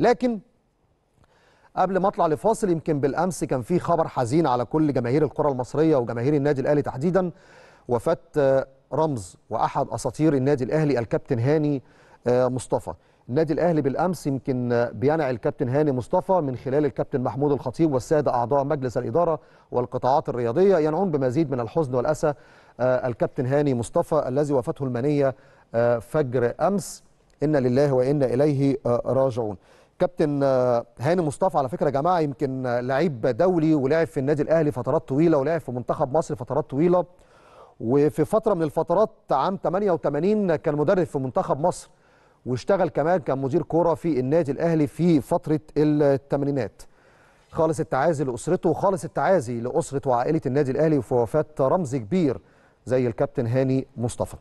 لكن قبل ما اطلع لفاصل يمكن بالامس كان في خبر حزين على كل جماهير الكره المصريه وجماهير النادي الاهلي تحديدا وفاه آه، رمز واحد اساطير النادي الاهلي الكابتن هاني آه، مصطفى النادي الاهلي بالامس يمكن آه، بينع الكابتن هاني مصطفى من خلال الكابتن محمود الخطيب والساده اعضاء مجلس الاداره والقطاعات الرياضيه ينعون بمزيد من الحزن والاسى الكابتن هاني مصطفى الذي وفاته المنيه فجر امس انا لله وانا اليه راجعون كابتن آه، هاني مصطفى على فكره يا جماعه يمكن آه، لعيب دولي ولعب في النادي الاهلي فترات طويله ولعب في منتخب مصر فترات طويله وفي فتره من الفترات عام 88 كان مدرب في منتخب مصر واشتغل كمان كان مدير كوره في النادي الاهلي في فتره الثمانينات خالص التعازي لاسرته وخالص التعازي لاسره وعائله النادي الاهلي وفي وفاه رمز كبير زي الكابتن هاني مصطفى